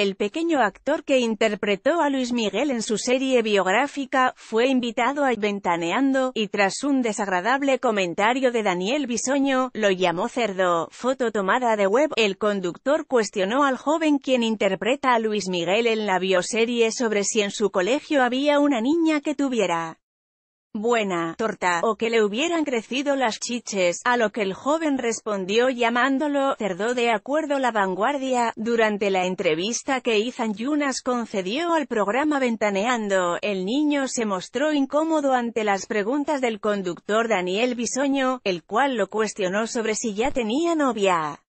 El pequeño actor que interpretó a Luis Miguel en su serie biográfica, fue invitado a Ventaneando, y tras un desagradable comentario de Daniel Bisoño, lo llamó cerdo, foto tomada de web, el conductor cuestionó al joven quien interpreta a Luis Miguel en la bioserie sobre si en su colegio había una niña que tuviera buena torta o que le hubieran crecido las chiches, a lo que el joven respondió llamándolo cerdo de acuerdo la vanguardia. Durante la entrevista que Izan Yunas concedió al programa Ventaneando, el niño se mostró incómodo ante las preguntas del conductor Daniel Bisoño, el cual lo cuestionó sobre si ya tenía novia.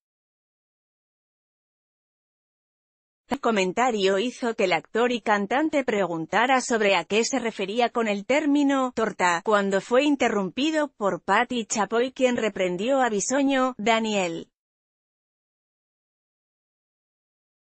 El este comentario hizo que el actor y cantante preguntara sobre a qué se refería con el término «torta», cuando fue interrumpido por Patty Chapoy quien reprendió a Bisoño, Daniel.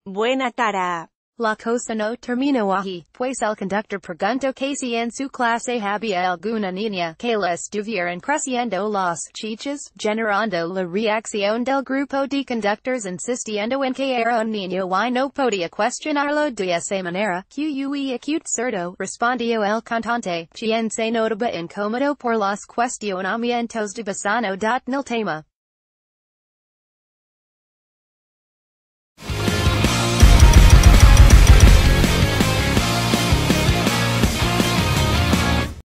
Buena cara. La Cosa no Termino Ahi, pues el conductor pregunto que si en su clase había alguna niña que la estuvieran creciendo las chiches, generando la reacción del grupo de conductors insistiendo en que era un niño y no podía cuestionarlo de esa manera, que acute cerdo, respondió el cantante, quien se notaba incómodo por los cuestionamientos de Bassano. Nil tema.